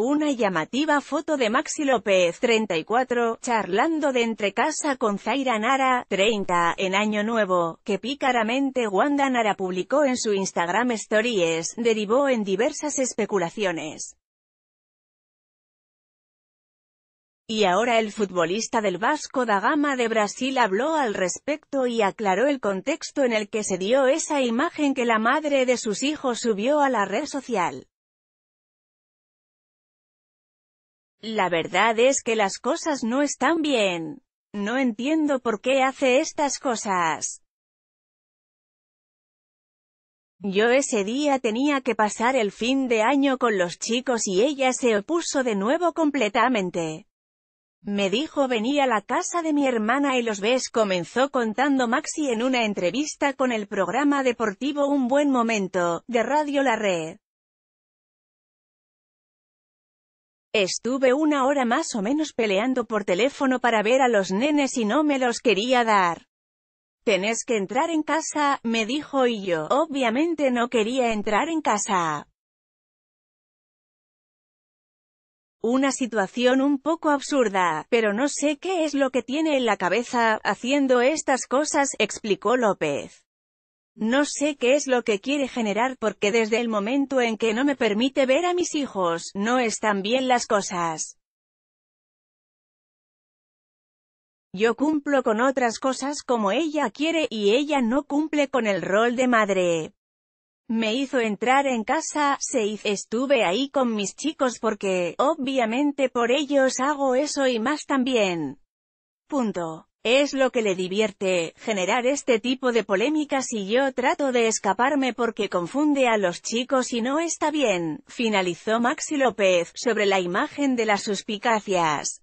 Una llamativa foto de Maxi López, 34, charlando de entre casa con Zaira Nara, 30, en Año Nuevo, que pícaramente Wanda Nara publicó en su Instagram Stories, derivó en diversas especulaciones. Y ahora el futbolista del Vasco da Gama de Brasil habló al respecto y aclaró el contexto en el que se dio esa imagen que la madre de sus hijos subió a la red social. La verdad es que las cosas no están bien. No entiendo por qué hace estas cosas. Yo ese día tenía que pasar el fin de año con los chicos y ella se opuso de nuevo completamente. Me dijo venía a la casa de mi hermana y los ves comenzó contando Maxi en una entrevista con el programa deportivo Un Buen Momento, de Radio La Red. Estuve una hora más o menos peleando por teléfono para ver a los nenes y no me los quería dar. Tenés que entrar en casa, me dijo y yo, obviamente no quería entrar en casa. Una situación un poco absurda, pero no sé qué es lo que tiene en la cabeza, haciendo estas cosas, explicó López. No sé qué es lo que quiere generar porque desde el momento en que no me permite ver a mis hijos, no están bien las cosas. Yo cumplo con otras cosas como ella quiere y ella no cumple con el rol de madre. Me hizo entrar en casa, se hizo. estuve ahí con mis chicos porque, obviamente por ellos hago eso y más también. Punto. Es lo que le divierte, generar este tipo de polémicas y yo trato de escaparme porque confunde a los chicos y no está bien, finalizó Maxi López, sobre la imagen de las suspicacias.